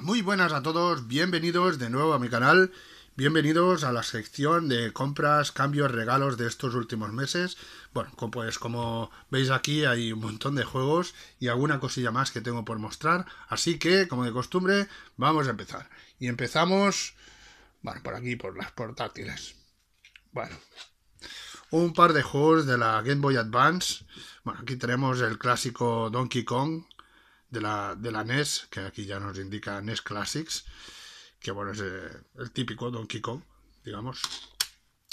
muy buenas a todos, bienvenidos de nuevo a mi canal, bienvenidos a la sección de compras, cambios, regalos de estos últimos meses. Bueno, pues como veis aquí hay un montón de juegos y alguna cosilla más que tengo por mostrar, así que como de costumbre vamos a empezar. Y empezamos, bueno, por aquí, por las portátiles. Bueno, un par de juegos de la Game Boy Advance. Bueno, aquí tenemos el clásico Donkey Kong, de la, NES, que aquí ya nos indica NES Classics, que bueno, es eh, el típico Donkey Kong, digamos.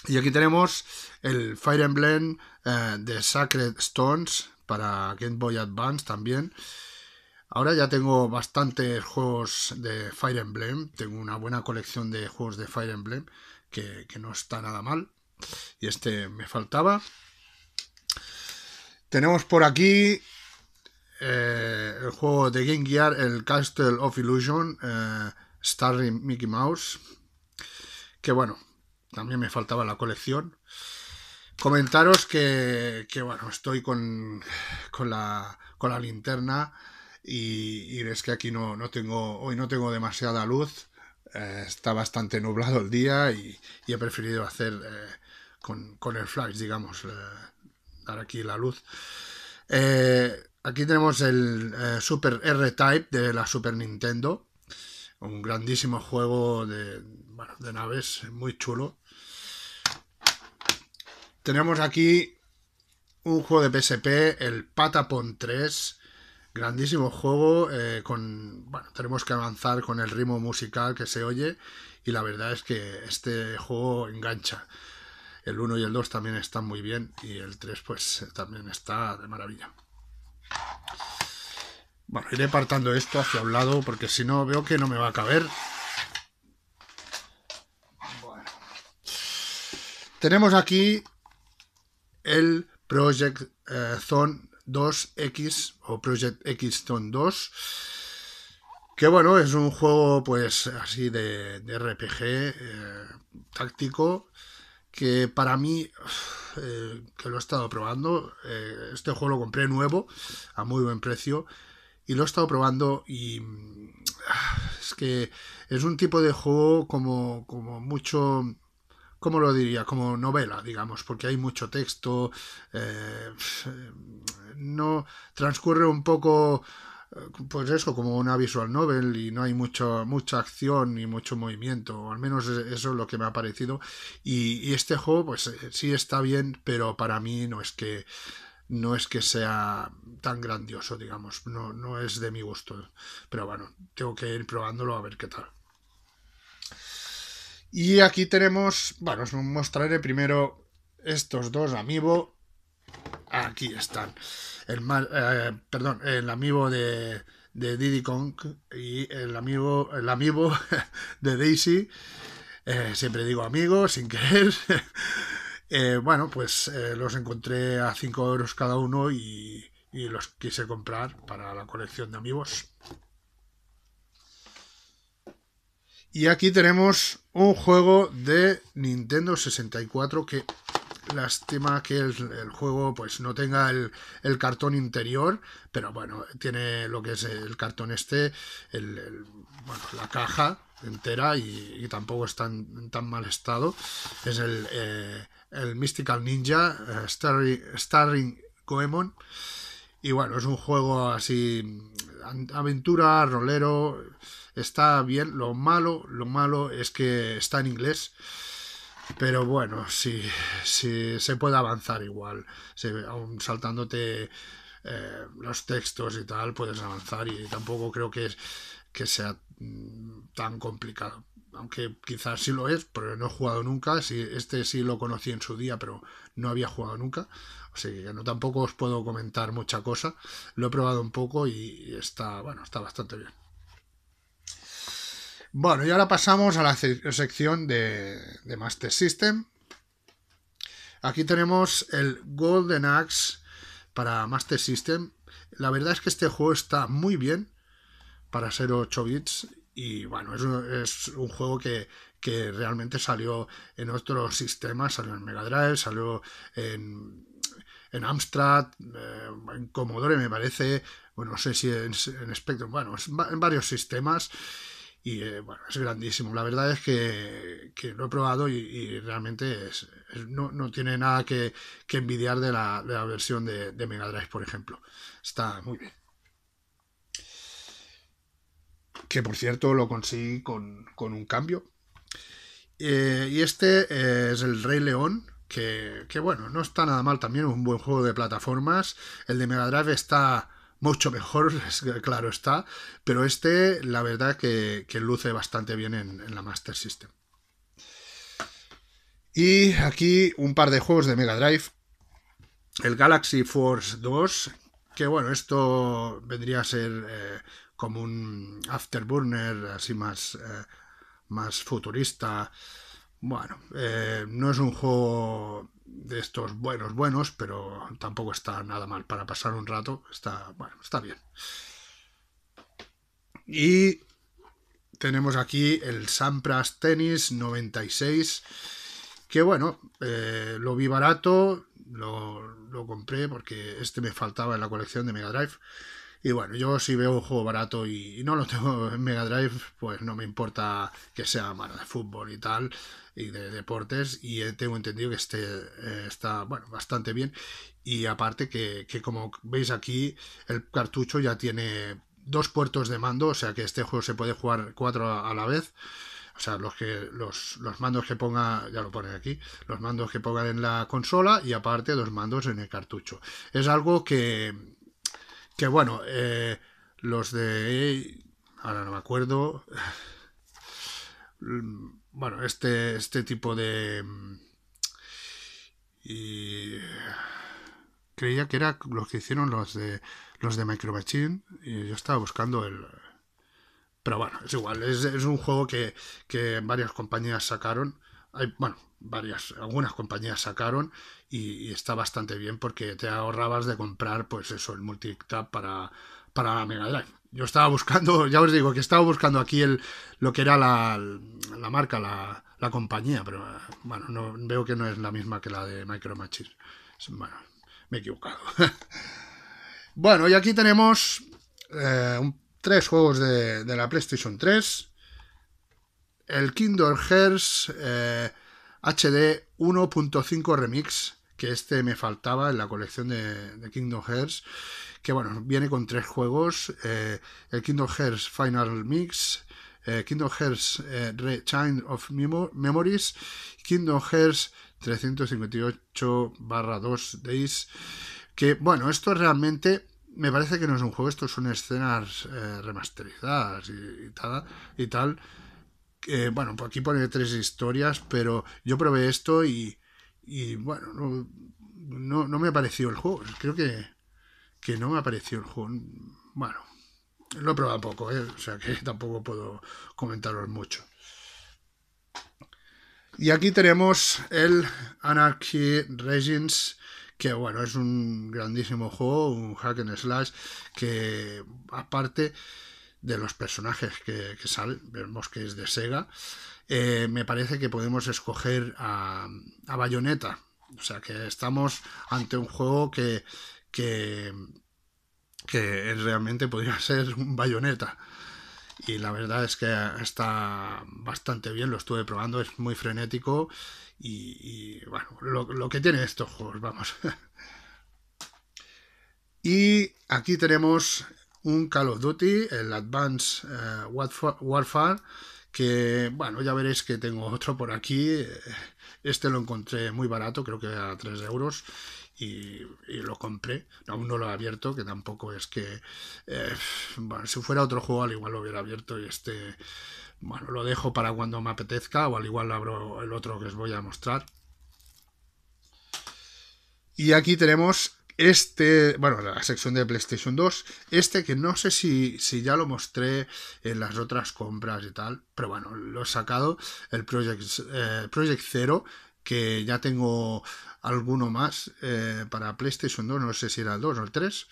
Y aquí tenemos el Fire Emblem eh, de Sacred Stones para Game Boy Advance también. Ahora ya tengo bastantes juegos de Fire Emblem, tengo una buena colección de juegos de Fire Emblem que, que no está nada mal. Y este me faltaba. Tenemos por aquí eh, el juego de Game Gear, el Castle of Illusion, eh, starring Mickey Mouse, que bueno, también me faltaba la colección. Comentaros que, que bueno, estoy con, con, la, con linterna y, es que aquí no, tengo, hoy no tengo demasiada luz, eh, está bastante nublado el día y, he preferido hacer con, con, el flash, digamos, dar aquí la luz. Eh, Aquí tenemos el eh, Super R-Type de la Super Nintendo. Un grandísimo juego de, naves, muy chulo. Tenemos aquí un juego de PSP, el Patapon 3. Grandísimo juego. Eh, con, tenemos que avanzar con el ritmo musical que se oye. Y la verdad es que este juego engancha. El 1 y el 2 también están muy bien. Y el 3, pues eh, también está de maravilla. Bueno, iré apartando esto hacia un lado porque si no veo que no me va a caber. Tenemos aquí el Project eh, Zone 2X o Project X Zone 2. Que bueno, es un juego pues así de, RPG eh, táctico que para mí, eh, que lo he estado probando, eh, este juego lo compré nuevo a muy buen precio y lo he estado probando y es que es un tipo de juego como, como mucho, ¿cómo lo diría? Como novela, digamos, porque hay mucho texto, eh, no transcurre un poco pues eso, como una visual novel y no hay mucho, mucha acción ni mucho movimiento, al menos e-, eso es lo que me ha parecido. Y, este juego, pues eh, sí está bien, pero para mí no es que no es que sea tan grandioso, digamos, no, no es de mi gusto. Pero bueno, tengo que ir probándolo a ver qué tal. Y aquí tenemos, bueno, os mostraré primero estos dos amiibo Aquí están. El eh, perdón, el amigo de, Diddy Kong y el amigo, el de Daisy. Eh, siempre digo amigos sin querer. Eh, bueno, pues los encontré a 5 euros cada uno y, y, los quise comprar para la colección de amigos. Y aquí tenemos un juego de Nintendo 64 que lástima que el, juego pues no tenga el, cartón interior, pero bueno, tiene lo que es el cartón este, la caja entera y, tampoco está en tan mal estado. Es el, eh, Mystical Ninja eh, Starring, Goemon. Y bueno, es un juego así, aventura, rolero, está bien. Lo malo, lo malo es que está en inglés pero bueno, si, si se puede avanzar igual, aún saltándote eh, los textos y tal, puedes avanzar y tampoco creo que, sea mm, tan complicado. Aunque quizás sí lo es, pero no he jugado nunca. este sí lo conocí en su día, pero no había jugado nunca. Así que no, tampoco os puedo comentar mucha cosa. Lo he probado un poco y está, bueno, está bastante bien. Bueno, y ahora pasamos a la sección de, Master System. Aquí tenemos el Golden Axe para Master System. La verdad es que este juego está muy bien para ser 8 bits y bueno, es un, juego que, realmente salió en otros sistemas, salió en Mega Drive, salió en, en Amstrad, eh, en Commodore me parece, bueno, no sé si en Spectrum, bueno, en varios sistemas y eh, bueno, es grandísimo. La verdad es que, lo he probado y, realmente no, tiene nada que, envidiar de la, versión de, Mega Drive, por ejemplo. Está muy bien. Que por cierto lo conseguí con, un cambio. Eh, y este eh, es el Rey León, que, bueno, no está nada mal también, es un buen juego de plataformas. El de Mega Drive está mucho mejor, claro está, pero este la verdad que, luce bastante bien en, la Master System. Y aquí un par de juegos de Mega Drive. El Galaxy Force 2, que bueno, esto vendría a ser eh, como un afterburner así más, eh, más futurista. Bueno, eh, no es un juego de estos buenos, buenos, pero tampoco está nada mal para pasar un rato. Está, bueno, está bien. Y tenemos aquí el Sampras Tennis 96, que bueno, eh, lo vi barato, lo, lo compré porque este me faltaba en la colección de Mega Drive. Y bueno, yo si veo un juego barato y no lo tengo en Mega Drive, pues no me importa que sea malo de fútbol y tal, y de deportes, y tengo entendido que este eh, está bueno, bastante bien. Y aparte que, como veis aquí, el cartucho ya tiene dos puertos de mando, o sea que este juego se puede jugar cuatro a la vez. O sea, los, que, los, los mandos que ponga, ya lo ponen aquí, los mandos que pongan en la consola y aparte dos mandos en el cartucho. Es algo que, que bueno, eh, los de... Ahora no me acuerdo. Bueno, este, este tipo de... Mm, creía que era los que hicieron los de los de Micro Machine y yo estaba buscando el pero bueno es igual es, un juego que, que varias compañías sacaron hay, bueno varias, algunas compañías sacaron y, está bastante bien porque te ahorrabas de comprar, pues eso, el Multi-Tap para, para Mega Drive. Yo estaba buscando, ya os digo, que estaba buscando aquí el, lo que era la, marca, la, compañía, pero eh, bueno, no, veo que no es la misma que la de Micro Machines. Bueno, me he equivocado. bueno, y aquí tenemos eh, tres juegos de, la PlayStation 3. El Kindle Hearts... Eh, HD 1.5 Remix, que este me faltaba en la colección de, Kingdom Hearts, que bueno, viene con tres juegos, eh, el Kingdom Hearts Final Mix, eh, Kingdom Hearts eh, Rechain of Memories, Kingdom Hearts 358-2 Days, que bueno, esto realmente me parece que no es un juego, esto son escenas eh, remasterizadas y, tal, y tal, bueno, pues aquí pone tres historias, pero yo probé esto y, y bueno, no, no, me apareció el juego. Creo que, que no me apareció el juego. Bueno, lo he probado poco, ¿eh? o sea que tampoco puedo comentaros mucho. Y aquí tenemos el Anarchy Regins, que bueno, es un grandísimo juego, un hack and slash, que aparte de los personajes que, salen, vemos que es de Sega, eh, me parece que podemos escoger a, a Bayonetta. O sea que estamos ante un juego que, que, realmente podría ser un Bayonetta. Y la verdad es que está bastante bien, lo estuve probando, es muy frenético y, bueno, lo, lo que tiene estos juegos, vamos. Y aquí tenemos un Call of Duty, el Advanced eh, Warfare, que bueno, ya veréis que tengo otro por aquí. Este lo encontré muy barato, creo que a 3 euros. Y, lo compré. Aún no lo he abierto, que tampoco es que. Eh, bueno, si fuera otro juego, al igual lo hubiera abierto y este. Bueno, lo dejo para cuando me apetezca, o al igual abro el otro que os voy a mostrar. Y aquí tenemos este, bueno, la sección de PlayStation 2, este que no sé si, ya lo mostré en las otras compras y tal, pero bueno, lo he sacado, el Project, eh, Project Zero, que ya tengo alguno más eh, para PlayStation 2, no sé si era el 2 o el 3,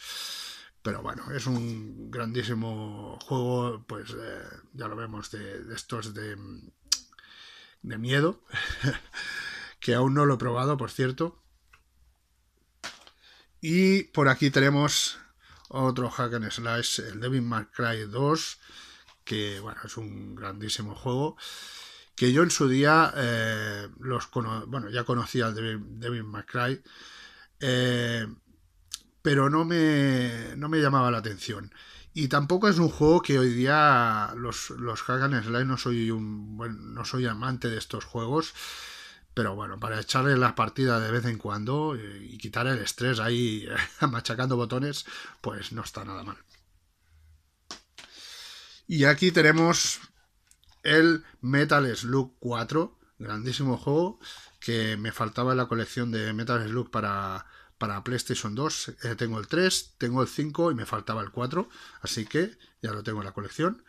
pero bueno, es un grandísimo juego, pues eh, ya lo vemos, de, estos de, de miedo, que aún no lo he probado, por cierto. Y por aquí tenemos otro hack and slash, el Devil May Cry 2, que bueno, es un grandísimo juego. Que yo en su día eh, los bueno, ya conocía el Devil, Devil Cry, eh, pero no me, no me llamaba la atención. Y tampoco es un juego que hoy día los, hack and slash no soy un bueno, no soy amante de estos juegos. Pero bueno, para echarle las partidas de vez en cuando eh, y quitar el estrés ahí machacando botones, pues no está nada mal. Y aquí tenemos el Metal Slug 4, grandísimo juego que me faltaba en la colección de Metal Slug para, para PlayStation 2. Eh, tengo el 3, tengo el 5 y me faltaba el 4, así que ya lo tengo en la colección.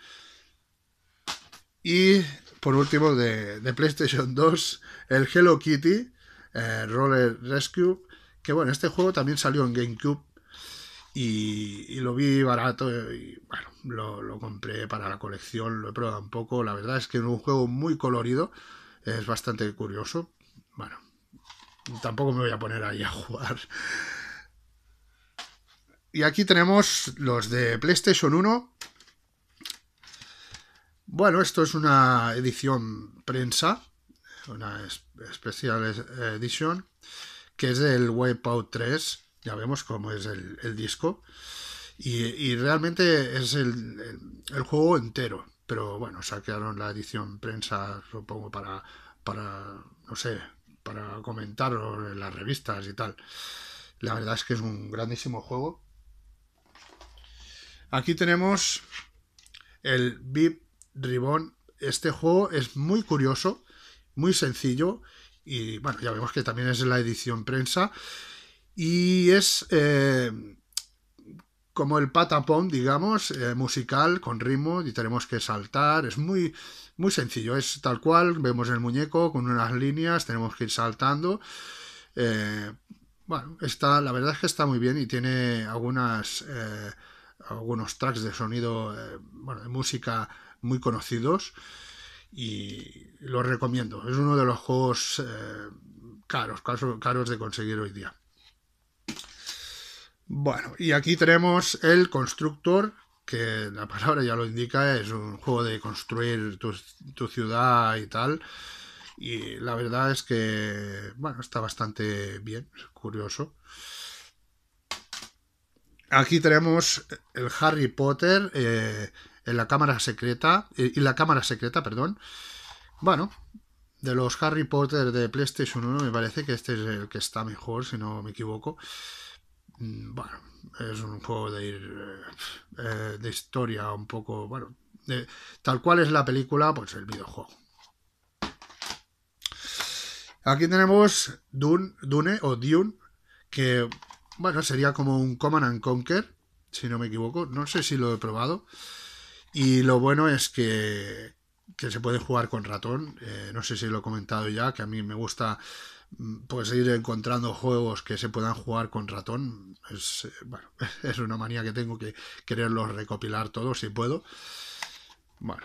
Y por último, de, PlayStation 2, el Hello Kitty eh, Roller Rescue. Que bueno, este juego también salió en GameCube y, lo vi barato y bueno, lo, lo, compré para la colección, lo he probado un poco. La verdad es que es un juego muy colorido, es bastante curioso. Bueno, tampoco me voy a poner ahí a jugar. Y aquí tenemos los de PlayStation 1, bueno, esto es una edición prensa, una especial edición que es del Wipeout 3. Ya vemos cómo es el, disco. Y, realmente es el, juego entero. Pero bueno, saquearon la edición prensa, supongo, para, para no sé, para comentarlo en las revistas y tal. La verdad es que es un grandísimo juego. Aquí tenemos el VIP Ribón, este juego es muy curioso, muy sencillo y bueno, ya vemos que también es la edición prensa y es eh, como el patapón, digamos, eh, musical con ritmo y tenemos que saltar, es muy, muy sencillo, es tal cual, vemos el muñeco con unas líneas, tenemos que ir saltando. Eh, bueno, está, la verdad es que está muy bien y tiene algunas algunos tracks de sonido, bueno, de música muy conocidos y lo recomiendo. Es uno de los juegos eh, caros, caros de conseguir hoy día. Bueno, y aquí tenemos el constructor, que la palabra ya lo indica, es un juego de construir tu, ciudad y tal. Y la verdad es que, bueno, está bastante bien, curioso. Aquí tenemos el Harry Potter. Eh, en la cámara secreta, eh, y la cámara secreta, perdón. Bueno, de los Harry Potter de PlayStation 1 me parece que este es el que está mejor, si no me equivoco. Mm, bueno, es un juego de ir eh, eh, de historia un poco, bueno, tal cual es la película, pues el videojuego. Aquí tenemos Dune, Dune o Dune, que bueno, sería como un Command and Conquer, si no me equivoco. No sé si lo he probado. Y lo bueno es que, se puede jugar con ratón. Eh, no sé si lo he comentado ya, que a mí me gusta mm, pues, ir encontrando juegos que se puedan jugar con ratón. Eh, es, una manía que tengo que quererlos recopilar todos si puedo. Bueno.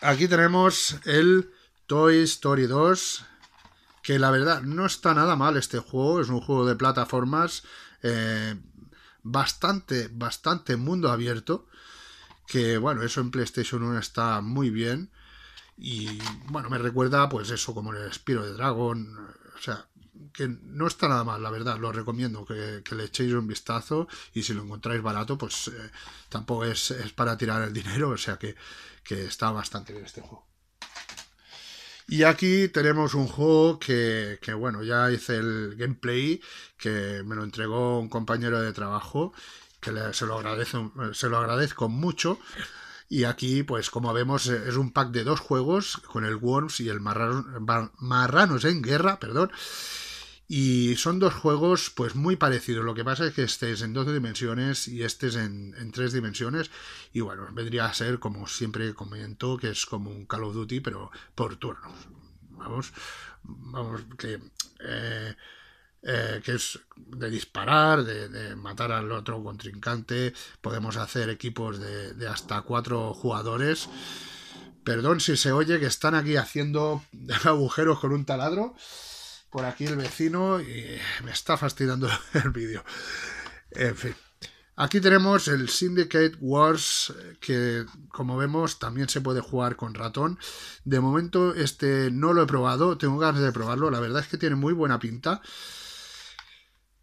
Aquí tenemos el Toy Story 2, que la verdad no está nada mal este juego, es un juego de plataformas. Eh, bastante, bastante mundo abierto. Que bueno, eso en PlayStation 1 está muy bien. Y bueno, me recuerda pues eso como el Spiro de Dragon. O sea, que no está nada mal, la verdad. Lo recomiendo que, le echéis un vistazo. Y si lo encontráis barato, pues eh, tampoco es, es, para tirar el dinero. O sea que, que está bastante bien este juego. Y aquí tenemos un juego que, que, bueno, ya hice el gameplay, que me lo entregó un compañero de trabajo, que se, lo agradezco, se lo agradezco mucho. Y aquí, pues como vemos, es un pack de dos juegos, con el Worms y el Marranos en Guerra, perdón. Y son dos juegos pues muy parecidos. Lo que pasa es que este es en dos dimensiones y este es en, tres dimensiones. Y bueno, vendría a ser, como siempre comento, que es como un Call of Duty, pero por turnos. Vamos, vamos, que... Eh, eh, que es de disparar, de, matar al otro contrincante. Podemos hacer equipos de, de, hasta cuatro jugadores. Perdón si se oye que están aquí haciendo agujeros con un taladro por aquí el vecino y me está fastidiando el vídeo. En fin. Aquí tenemos el Syndicate Wars, que como vemos también se puede jugar con ratón. De momento este no lo he probado, tengo ganas de probarlo, la verdad es que tiene muy buena pinta.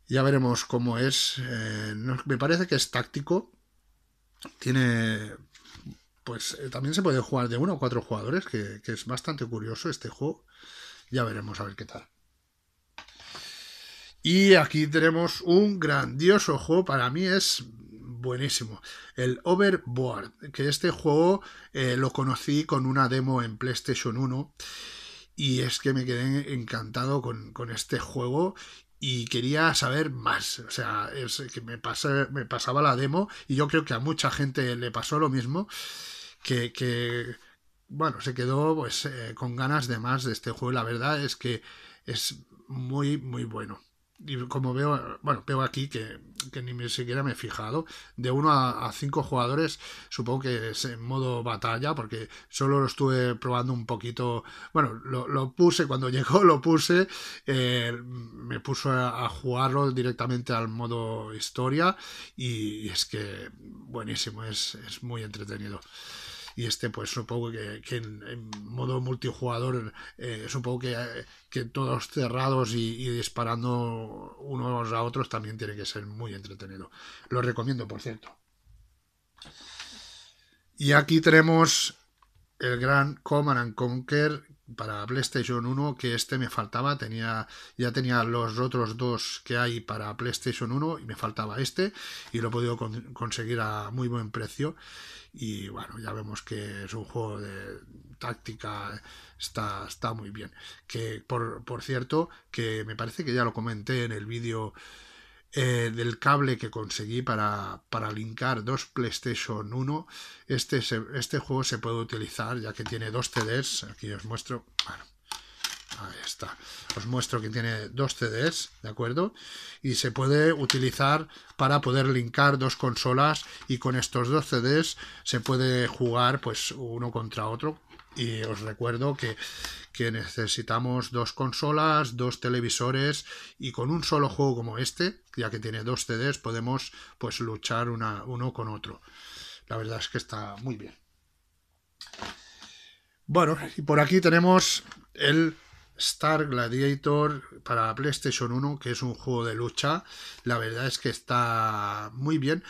Ya veremos cómo es. Eh, me parece que es táctico. Tiene... Pues eh, también se puede jugar de uno o cuatro jugadores, que es bastante curioso este juego. Ya veremos a ver qué tal. Y aquí tenemos un grandioso juego, para mí es buenísimo. El Overboard, que este juego eh, lo conocí con una demo en PlayStation 1 y es que me quedé encantado con, este juego y quería saber más. O sea, es que me, me pasaba la demo y yo creo que a mucha gente le pasó lo mismo, que... bueno, se quedó pues eh, con ganas de más de este juego. La verdad es que es muy, muy bueno y como veo, bueno, veo aquí que, que ni siquiera me he fijado, de uno a cinco jugadores, supongo que es en modo batalla, porque solo lo estuve probando un poquito, bueno, lo, puse cuando llegó, lo puse, eh, me puso a, jugarlo directamente al modo historia y, es que buenísimo, es muy entretenido y este pues supongo que, en, modo multijugador eh, supongo que, que, todos cerrados y, disparando unos a otros también tiene que ser muy entretenido. Lo recomiendo, por cierto. Y aquí tenemos el gran Command and Conquer para PlayStation 1 que este me faltaba, tenía ya tenía los otros dos que hay para PlayStation 1 y me faltaba este y lo he podido conseguir a muy buen precio y bueno, ya vemos que es un juego de táctica está, está muy bien. Que por, por cierto, que me parece que ya lo comenté en el vídeo eh, del cable que conseguí para, para linkar dos PlayStation 1. Este, este juego se puede utilizar ya que tiene dos CDs. Aquí os muestro. ahí está. Os muestro que tiene dos CDs, ¿de acuerdo? Y se puede utilizar para poder linkar dos consolas y con estos dos CDs se puede jugar pues uno contra otro y os recuerdo que, necesitamos dos consolas, dos televisores y con un solo juego como este, ya que tiene dos CDs, podemos pues luchar una, uno con otro. La verdad es que está muy bien. Bueno, y por aquí tenemos el Star Gladiator para PlayStation 1, que es un juego de lucha. La verdad es que está muy bien.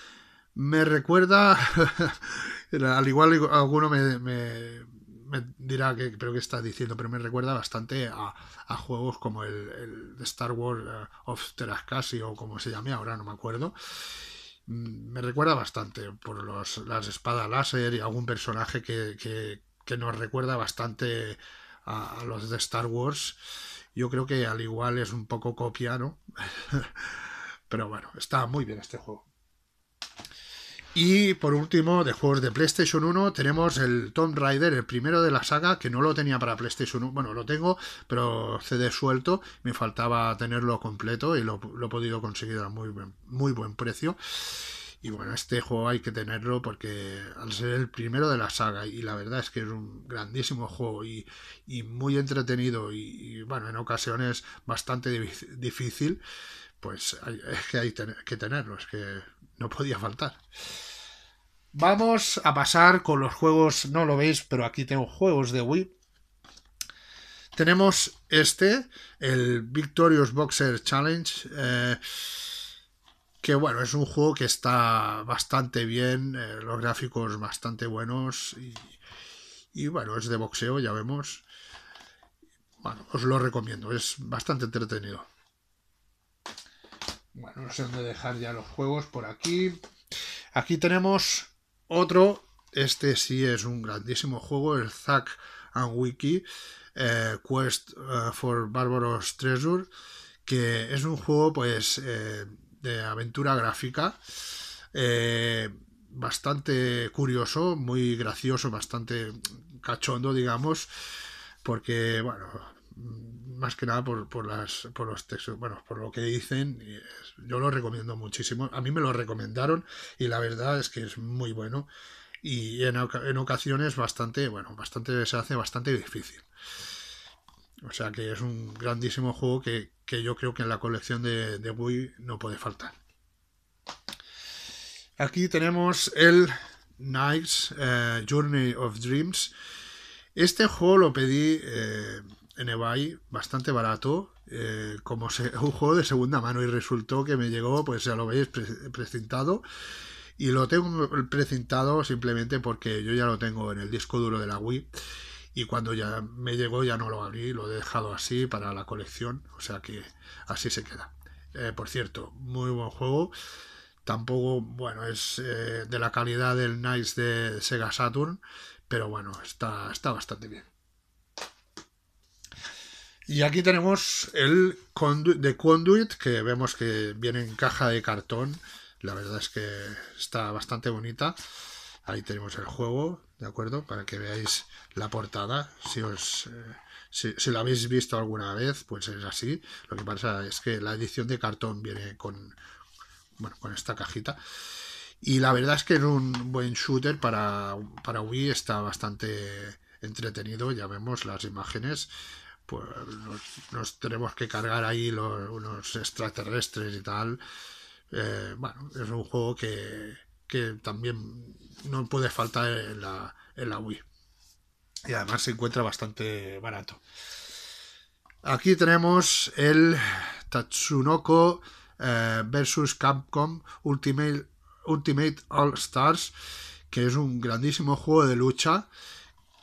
Me recuerda, al igual alguno me me dirá que creo que está diciendo, pero me recuerda bastante a, juegos como el, el, Star Wars eh, of Terascasi o como se llame ahora, no me acuerdo. Mm, me recuerda bastante por las espadas láser y algún personaje que, nos recuerda bastante a, a, los de Star Wars. Yo creo que al igual es un poco copia, ¿no? pero bueno, está muy bien este juego. Y por último, de juegos de PlayStation 1, tenemos el Tomb Raider, el primero de la saga, que no lo tenía para PlayStation 1. Bueno, lo tengo, pero CD suelto. Me faltaba tenerlo completo y lo, he podido conseguir a muy buen, muy buen precio. Y bueno, este juego hay que tenerlo porque al ser el primero de la saga, y la verdad es que es un grandísimo juego y, muy entretenido y, bueno, en ocasiones bastante difícil, pues es que hay que tenerlo, es que no podía faltar. Vamos a pasar con los juegos, no lo veis, pero aquí tengo juegos de Wii. Tenemos este, el Victorious Boxer Challenge, eh, que bueno, es un juego que está bastante bien, eh, los gráficos bastante buenos y, y bueno, es de boxeo, ya vemos. Bueno, os lo recomiendo, es bastante entretenido. Bueno, no sé dónde dejar ya los juegos por aquí. Aquí tenemos otro. Este sí es un grandísimo juego, el Zack and Wiki eh, Quest eh, for Barbaros Treasure, que es un juego pues eh, de aventura gráfica. bastante curioso, muy gracioso, bastante cachondo, digamos, porque, bueno, más que nada por, las, los textos, bueno, por lo que dicen, yo lo recomiendo muchísimo. A mí me lo recomendaron y la verdad es que es muy bueno y en, ocasiones bastante, bueno, bastante se hace bastante difícil. O sea que es un grandísimo juego que, yo creo que en la colección de, de Wii no puede faltar. Aquí tenemos el Nights eh, Journey of Dreams. Este juego lo pedí eh, en bastante barato, eh, como se, un juego de segunda mano, y resultó que me llegó, pues ya lo veis, precintado. Y lo tengo precintado simplemente porque yo ya lo tengo en el disco duro de la Wii. Y cuando ya me llegó ya no lo abrí, lo he dejado así para la colección. O sea que así se queda. Eh, por cierto, muy buen juego. Tampoco, bueno, es eh, de la calidad del Nice de Sega Saturn. Pero bueno, está, está bastante bien. Y aquí tenemos el de Conduit, que vemos que viene en caja de cartón. La verdad es que está bastante bonita. Ahí tenemos el juego, ¿de acuerdo? Para que veáis la portada. Si os. Eh, si, lo habéis visto alguna vez, pues es así. Lo que pasa es que la edición de cartón viene con, bueno, con esta cajita. Y la verdad es que es un buen shooter para, para Wii, está bastante entretenido, ya vemos las imágenes pues nos, tenemos que cargar ahí los, unos extraterrestres y tal. Eh, bueno, es un juego que, también no puede faltar en la, Wii. Y además se encuentra bastante barato. Aquí tenemos el Tatsunoko vs eh, versus Capcom Ultimate, Ultimate All Stars, que es un grandísimo juego de lucha,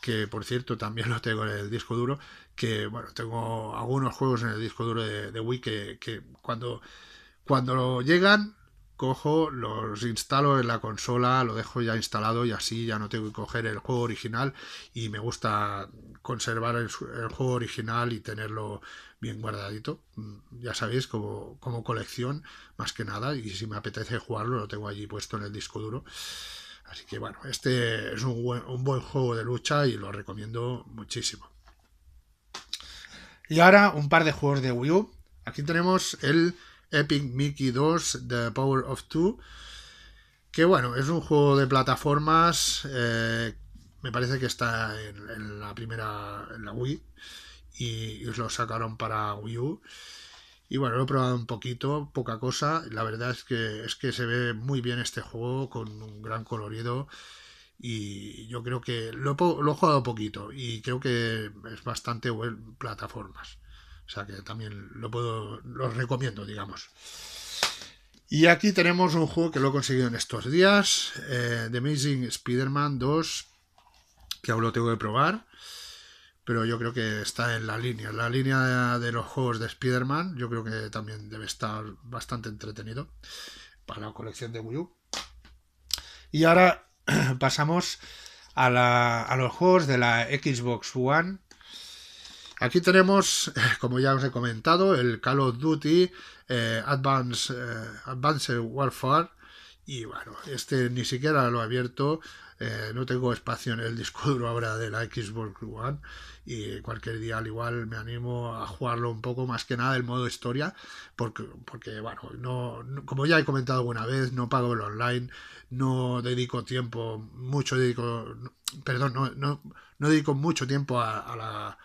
que por cierto también lo tengo en el disco duro, que bueno, tengo algunos juegos en el disco duro de, Wii que, cuando, llegan, cojo, los instalo en la consola, lo dejo ya instalado y así ya no tengo que coger el juego original y me gusta conservar el, juego original y tenerlo bien guardadito, mm, ya sabéis, como, como colección más que nada y si me apetece jugarlo lo tengo allí puesto en el disco duro. Así que bueno, este es un buen, un buen juego de lucha y lo recomiendo muchísimo. Y ahora un par de juegos de Wii U. Aquí tenemos el Epic Mickey 2 The Power of Two. Que bueno, es un juego de plataformas. Eh, me parece que está en, la primera, en la Wii. Y, lo sacaron para Wii U. Y bueno, lo he probado un poquito, poca cosa. La verdad es que, es que se ve muy bien este juego con un gran colorido y yo creo que lo he, jugado poquito y creo que es bastante web plataformas. O sea que también lo puedo, Los recomiendo, digamos. Y aquí tenemos un juego que lo he conseguido en estos días, eh, The Amazing Spider-Man 2, que aún lo tengo que probar, pero yo creo que está en la línea, la línea de los juegos de Spider-Man, yo creo que también debe estar bastante entretenido para la colección de Wii U. Y ahora pasamos a, los juegos de la Xbox One. Aquí tenemos, como ya os he comentado, el Call of Duty eh, eh, Advanced Warfare, y bueno, este ni siquiera lo he abierto, eh, no tengo espacio en el disco duro ahora de la Xbox One y cualquier día al igual me animo a jugarlo un poco más que nada el modo historia porque, porque bueno, no, como ya he comentado alguna vez, no pago el online, no dedico tiempo, mucho dedico, perdón, no, no, no dedico mucho tiempo a, la,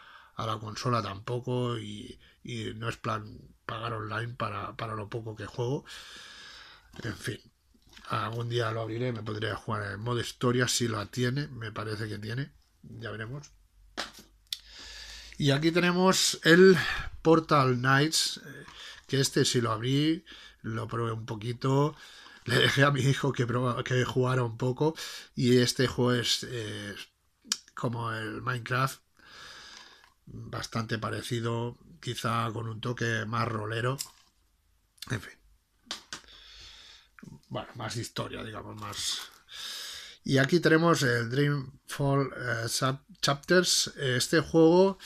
consola tampoco y, no es plan pagar online para, para lo poco que juego. En fin, algún día lo abriré, me podría jugar en modo historia si la tiene, me parece que tiene, ya veremos. Y aquí tenemos el Portal Knights, eh, que este si lo abrí, lo probé un poquito, le dejé a mi hijo que, que jugara un poco, y este juego es eh, como el Minecraft, bastante parecido, quizá con un toque más rolero, en fin bueno, más historia, digamos, más... Y aquí tenemos el Dreamfall eh, Chapters. Este juego,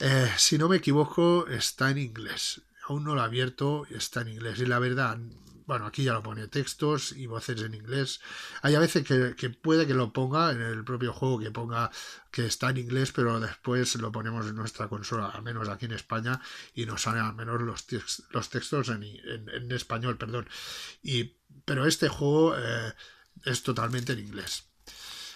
eh, si no me equivoco, está en inglés. Aún no lo he abierto, está en inglés. Y la verdad, bueno, aquí ya lo pone textos y voces en inglés. Hay a veces que, puede que lo ponga en el propio juego, que ponga que está en inglés, pero después lo ponemos en nuestra consola, al menos aquí en España, y nos salen al menos los, los textos en, en español, perdón. Y pero este juego eh, es totalmente en inglés.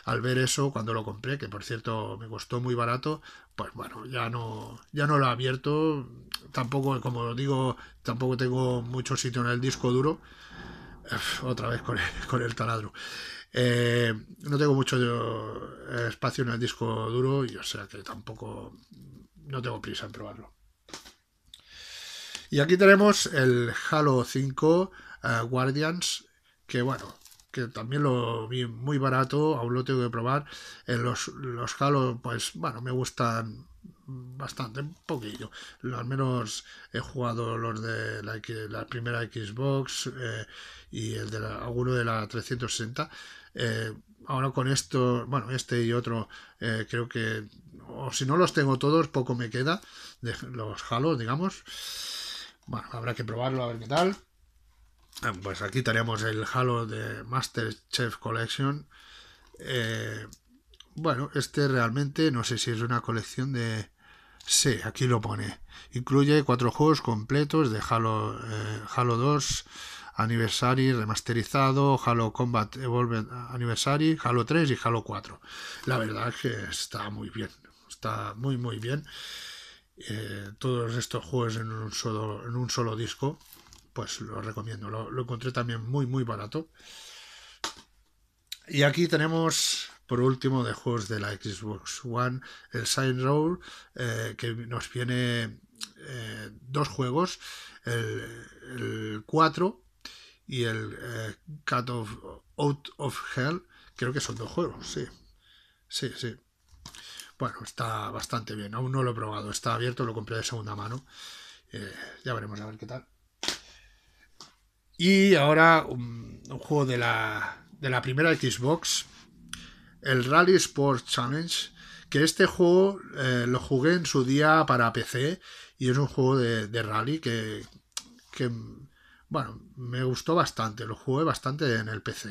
Al ver eso, cuando lo compré, que por cierto me costó muy barato, pues bueno, ya no, ya no lo he abierto. Tampoco, como digo, tampoco tengo mucho sitio en el disco duro. otra vez con el, taladro. Eh, no tengo mucho eh, espacio en el disco duro y o sea que tampoco no tengo prisa en probarlo. Y aquí tenemos el Halo 5 Guardians, que bueno, que también lo vi muy barato, aún lo tengo que probar. En eh, los, los Halo, pues bueno, me gustan bastante, un poquillo. Al menos he jugado los de la, la primera Xbox eh, y el de alguno de la 360. Eh, ahora con esto, bueno, este y otro, creo que, o si no los tengo todos, poco me queda de los Halo, digamos. Bueno, habrá que probarlo a ver qué tal. Ah, pues aquí tenemos el Halo de Master Chef Collection. Eh, bueno, este realmente no sé si es una colección de... Sí, aquí lo pone. Incluye cuatro juegos completos de Halo, eh, Halo 2 Anniversary remasterizado, Halo Combat Evolved Anniversary, Halo 3 y Halo 4. La verdad es que está muy bien. Está muy muy bien. Eh, todos estos juegos en un solo, en un solo disco pues lo recomiendo. Lo, encontré también muy, muy barato. Y aquí tenemos, por último, de juegos de la Xbox One, el Sign Roll, eh, que nos viene eh, dos juegos, el, 4 y el eh, Cut of, Out of Hell. Creo que son dos juegos, sí. Sí, sí. Bueno, está bastante bien. Aún no lo he probado. Está abierto, lo compré de segunda mano. ya veremos a ver qué tal. Y ahora un, juego de la, de la primera Xbox, el Rally Sports Challenge, que este juego eh, lo jugué en su día para PC y es un juego de, rally que, bueno, me gustó bastante, lo jugué bastante en el PC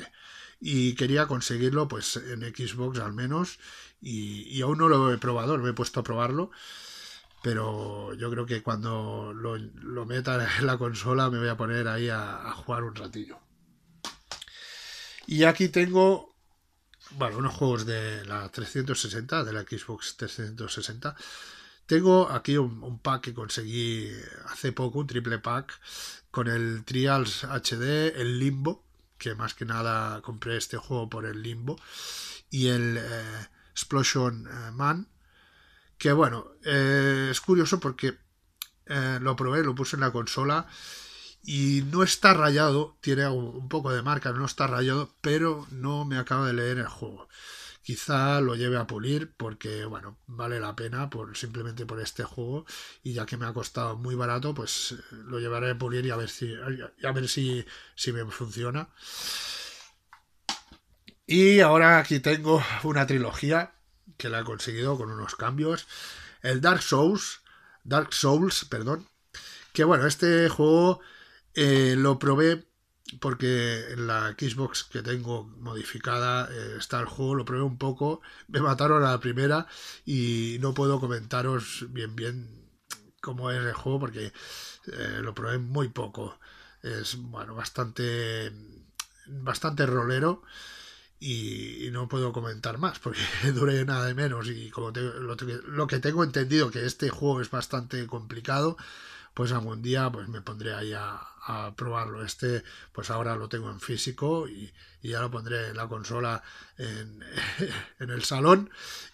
y quería conseguirlo pues en Xbox al menos y, aún no lo he probado, me he puesto a probarlo pero yo creo que cuando lo, meta en la consola me voy a poner ahí a, jugar un ratillo. Y aquí tengo bueno, unos juegos de la 360, de la Xbox 360. Tengo aquí un, pack que conseguí hace poco, un triple pack, con el Trials HD, el Limbo, que más que nada compré este juego por el Limbo, y el eh, Explosion eh, Man, que bueno, eh, es curioso porque eh, lo probé, lo puse en la consola y no está rayado, tiene un poco de marca, no está rayado, pero no me acaba de leer el juego. Quizá lo lleve a pulir porque, bueno, vale la pena por, simplemente por este juego y ya que me ha costado muy barato, pues eh, lo llevaré a pulir y a ver si, a ver si, si me funciona. Y ahora aquí tengo una trilogía que la ha conseguido con unos cambios. El Dark Souls, Dark Souls, perdón, que bueno, este juego eh, lo probé porque en la Xbox que tengo modificada eh, está el juego, lo probé un poco, me mataron a la primera y no puedo comentaros bien bien cómo es el juego porque eh, lo probé muy poco. Es bueno, bastante bastante rolero y, no puedo comentar más porque dure nada de menos y como lo, que tengo entendido que este juego es bastante complicado pues algún día pues me pondré ahí a, probarlo este pues ahora lo tengo en físico y, ya lo pondré en la consola en, el salón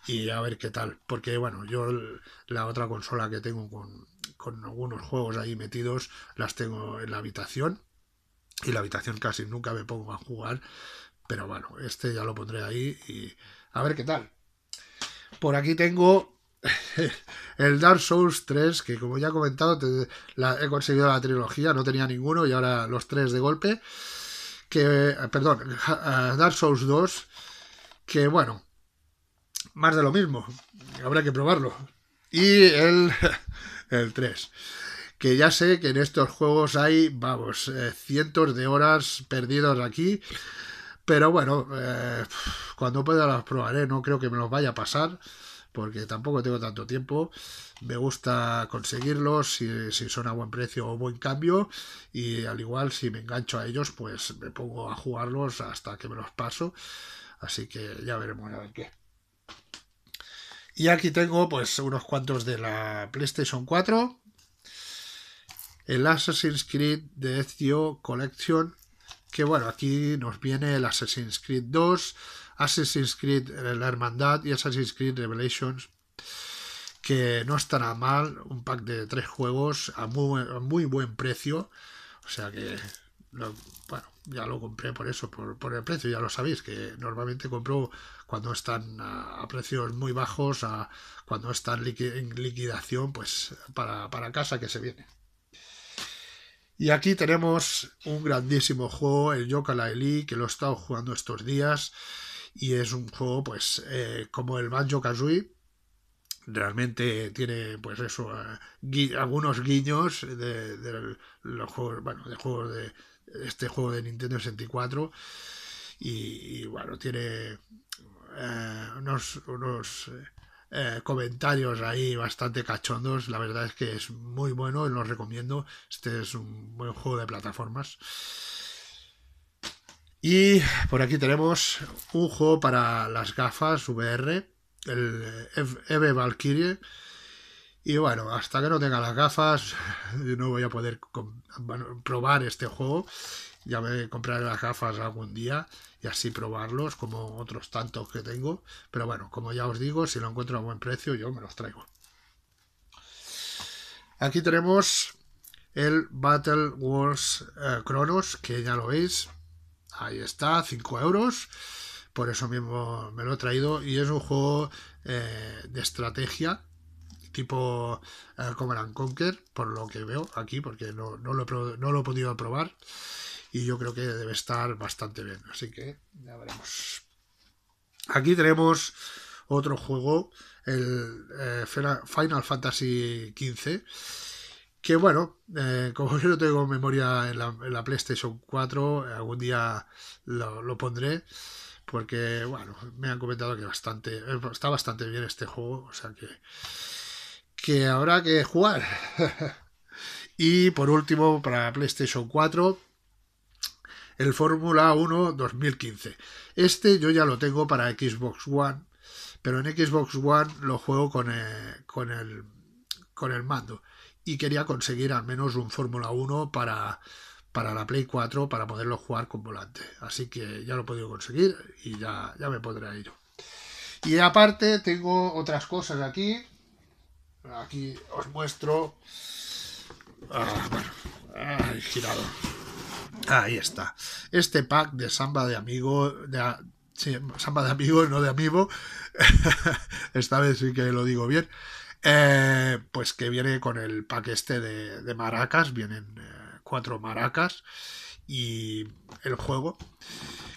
y a ver qué tal porque bueno yo la otra consola que tengo con, con algunos juegos ahí metidos las tengo en la habitación y la habitación casi nunca me pongo a jugar pero bueno, este ya lo pondré ahí y a ver qué tal. Por aquí tengo el Dark Souls 3, que como ya he comentado, he conseguido la trilogía, no tenía ninguno y ahora los tres de golpe. Que, eh, perdón, eh, Dark Souls 2, que bueno, más de lo mismo, habrá que probarlo. Y el, el 3, que ya sé que en estos juegos hay, vamos, eh, cientos de horas perdidas aquí. Pero bueno, eh, cuando pueda las probaré, no creo que me los vaya a pasar, porque tampoco tengo tanto tiempo. Me gusta conseguirlos si, son a buen precio o buen cambio, y al igual si me engancho a ellos, pues me pongo a jugarlos hasta que me los paso. Así que ya veremos a ver qué. Y aquí tengo pues unos cuantos de la PlayStation 4. El Assassin's Creed de Ezio Collection que bueno, aquí nos viene el Assassin's Creed 2, Assassin's Creed eh, La Hermandad y Assassin's Creed Revelations, que no estará mal, un pack de tres juegos a muy, muy buen precio, o sea que, bueno, ya lo compré por eso, por, el precio, ya lo sabéis, que normalmente compro cuando están a, precios muy bajos, a, cuando están en liquidación, pues para casa que se viene. Y aquí tenemos un grandísimo juego, el Yooka-Laylee, que lo he estado jugando estos días. Y es un juego, pues, eh, como el Banjo Kazooie. Realmente tiene, pues, eso, eh, algunos guiños de, los juegos, de este juego de Nintendo 64. Y, bueno, tiene eh, unos eh, comentarios ahí bastante cachondos. La verdad es que es muy bueno, lo recomiendo. Este es un buen juego de plataformas. Y por aquí tenemos un juego para las gafas VR, el Eve eh, Valkyrie. Y bueno, hasta que no tenga las gafas, no voy a poder probar este juego ya me compraré las gafas algún día y así probarlos como otros tantos que tengo. Pero bueno, como ya os digo, si lo encuentro a buen precio, yo me los traigo. Aquí tenemos el Battle Wars eh, chronos que ya lo veis. Ahí está, 5 euros. Por eso mismo me lo he traído. Y es un juego eh, de estrategia tipo eh, Command Conquer, por lo que veo aquí, porque no, lo, no lo he podido probar y yo creo que debe estar bastante bien. Así que ya veremos. Aquí tenemos otro juego, el eh, Final Fantasy XV. Que bueno, eh, como yo no tengo memoria en la, PlayStation 4, algún día lo, pondré. Porque bueno, me han comentado que bastante, eh, está bastante bien este juego. O sea que, que habrá que jugar. y por último, para PlayStation 4, el Fórmula 1 2015. Este yo ya lo tengo para Xbox One, pero en Xbox One lo juego con, eh, con, el, con el mando y quería conseguir al menos un Fórmula 1 para, para la Play 4 para poderlo jugar con volante. Así que ya lo he podido conseguir y ya, ya me podré ir. Y aparte tengo otras cosas aquí. Aquí os muestro. Ah, bueno, girado. Ahí está. Este pack de samba de amigo, de, samba de amigo, no de amigo, esta vez sí que lo digo bien, eh, pues que viene con el pack este de, maracas, vienen eh, cuatro maracas y el juego.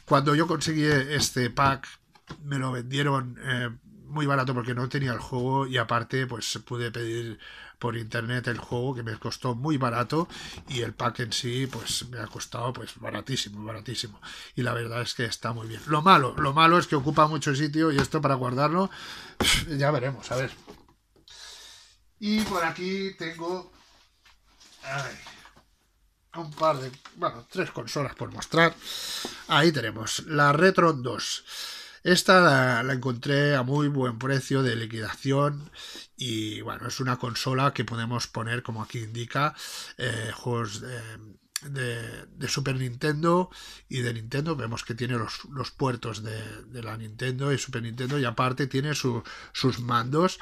Cuando yo conseguí este pack, me lo vendieron eh, muy barato porque no tenía el juego y aparte pues pude pedir por internet el juego que me costó muy barato y el pack en sí pues me ha costado pues baratísimo, baratísimo. Y la verdad es que está muy bien. Lo malo, lo malo es que ocupa mucho sitio y esto para guardarlo ya veremos, a ver. Y por aquí tengo un par de, bueno, tres consolas por mostrar. Ahí tenemos la Retro 2. Esta la, encontré a muy buen precio de liquidación y bueno, es una consola que podemos poner, como aquí indica, eh, juegos de, Super Nintendo y de Nintendo. Vemos que tiene los, puertos de, la Nintendo y Super Nintendo y aparte tiene sus mandos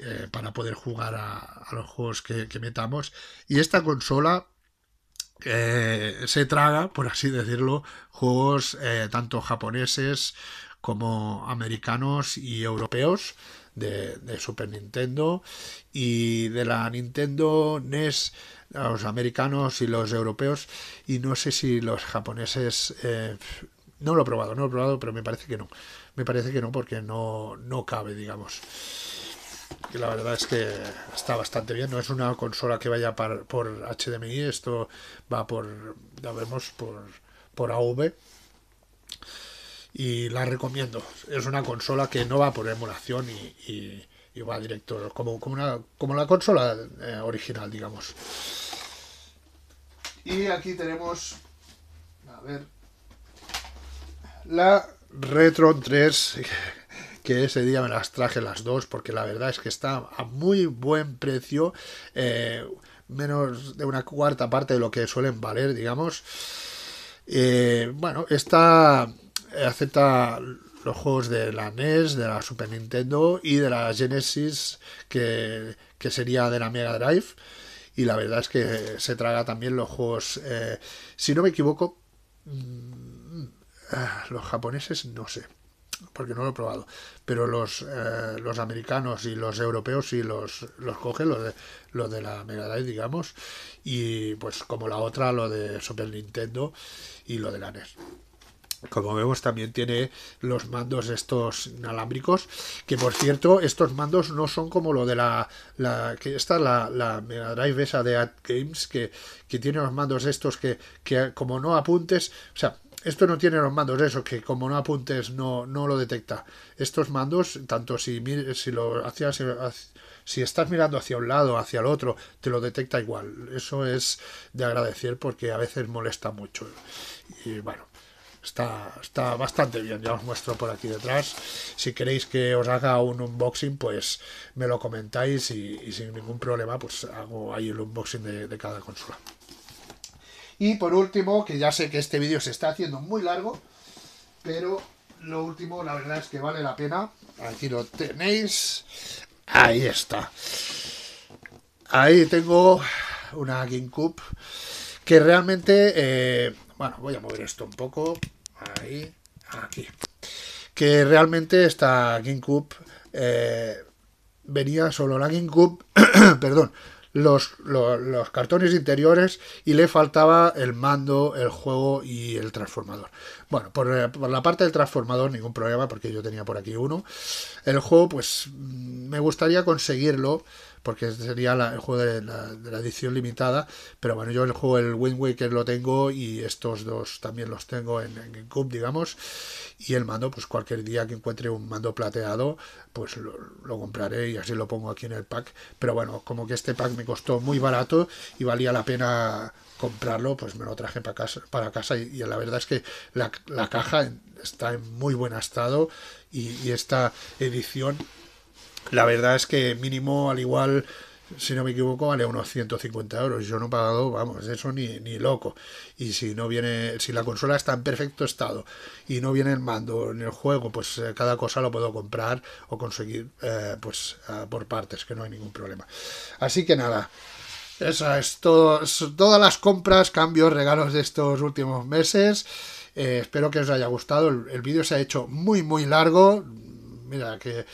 eh, para poder jugar a, los juegos que, metamos. Y esta consola... Eh, se traga, por así decirlo, juegos tanto japoneses como americanos y europeos de, Super Nintendo y de la Nintendo NES a los americanos y los europeos y no sé si los japoneses eh, no lo he probado no lo he probado pero me parece que no me parece que no porque no no cabe digamos que la verdad es que está bastante bien. No es una consola que vaya por HDMI, esto va por, ya vemos, por, por AV y la recomiendo. Es una consola que no va por emulación y, va directo, como, como, la consola eh, original, digamos. Y aquí tenemos, a ver, la Retron 3, que ese día me las traje las dos, porque la verdad es que está a muy buen precio, eh, menos de una cuarta parte de lo que suelen valer, digamos. Eh, bueno, está acepta los juegos de la NES, de la Super Nintendo y de la Genesis, que, sería de la Mega Drive. Y la verdad es que se traga también los juegos, eh, si no me equivoco, mm, ah, los japoneses no sé, porque no lo he probado, pero los, eh, americanos y los europeos sí los, los coge, los de, los de la Mega Drive, digamos, y pues como la otra, lo de Super Nintendo y lo de la NES. Como vemos también tiene los mandos estos inalámbricos, que por cierto estos mandos no son como lo de la... la que está la, la Drive esa de Ad Games, que, que tiene los mandos estos que, que como no apuntes, o sea, esto no tiene los mandos esos que como no apuntes no, no lo detecta. Estos mandos, tanto si, si lo hacia, si, si, estás mirando hacia un lado, hacia el otro, te lo detecta igual. Eso es de agradecer porque a veces molesta mucho. Y bueno, Está, bastante bien, ya os muestro por aquí detrás. Si queréis que os haga un unboxing, pues me lo comentáis y, sin ningún problema, pues hago ahí el unboxing de, cada consola. Y por último, que ya sé que este vídeo se está haciendo muy largo, pero lo último, la verdad es que vale la pena. Aquí lo tenéis. Ahí está. Ahí tengo una GameCube que realmente... Eh, bueno, voy a mover esto un poco ahí, aquí. Que realmente esta GameCube eh, venía solo la GameCube, perdón, los, los, los, cartones interiores y le faltaba el mando, el juego y el transformador. Bueno, por, eh, por, la parte del transformador ningún problema porque yo tenía por aquí uno. El juego pues mm, me gustaría conseguirlo porque sería el juego de la, edición limitada. Pero bueno, yo el juego, el Wind Waker lo tengo y estos dos también los tengo en, en GameCube, digamos. Y el mando, pues cualquier día que encuentre un mando plateado, pues lo, compraré y así lo pongo aquí en el pack. Pero bueno, como que este pack me costó muy barato y valía la pena comprarlo, pues me lo traje para casa, para casa y, la verdad es que la, caja está en muy buen estado y esta edición la verdad es que mínimo, al igual, si no me equivoco, vale unos 150 euros. Yo no he pagado, vamos, eso ni, loco. Y si no viene, si la consola está en perfecto estado y no viene el mando en el juego, pues eh, cada cosa lo puedo comprar o conseguir eh, pues eh, por partes, que no hay ningún problema. Así que nada. Eso es todo, todas las compras, cambios, regalos de estos últimos meses. espero que os haya gustado. El, el vídeo se ha hecho muy, muy largo mira, que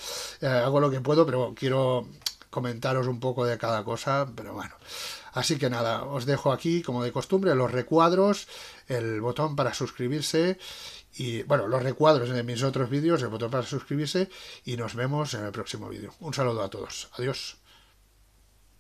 eh, hago lo que puedo, pero quiero comentaros un poco de cada cosa, pero bueno. Así que nada, os dejo aquí, como de costumbre, los recuadros, el botón para suscribirse y, bueno, los recuadros de mis otros vídeos, el botón para suscribirse y nos vemos en el próximo vídeo. Un saludo a todos. Adiós.